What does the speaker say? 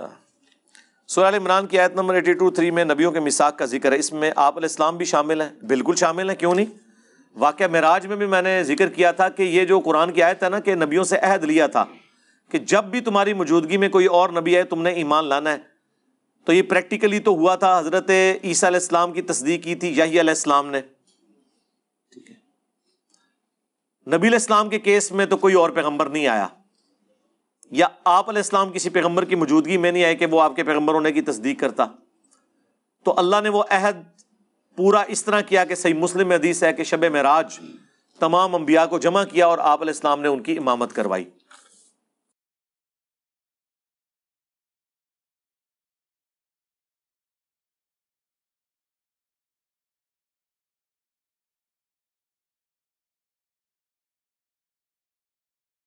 हाँ। सुरल इमरान की आयत नंबर एटी टू थ्री में नबियों के मिसाक का जिक्र है इसमें आप इस्लाम भी शामिल हैं बिल्कुल शामिल हैं क्यों नहीं वाक़ मराज में भी मैंने जिक्र किया था कि ये जो कुरान की आयत है ना कि नबियों से अहद लिया था कि जब भी तुम्हारी मौजूदगी में कोई और नबी आए तुमने ईमान लाना है तो ये प्रैक्टिकली तो हुआ था हज़रत ईसा की तस्दीक की थी यही इस्लाम ने ठीक है नबी इस्लाम के केस में तो कोई और पैगम्बर नहीं आया या आप इस्लाम किसी पैगम्बर की मौजूदगी में नहीं आए कि वो आपके पैगम्बर होने की तस्दीक करता तो अल्लाह ने वो अहद पूरा इस तरह किया कि सही मुस्लिम हदीस है कि शब महराज तमाम अम्बिया को जमा किया और आप इस्लाम ने उनकी इमामत करवाई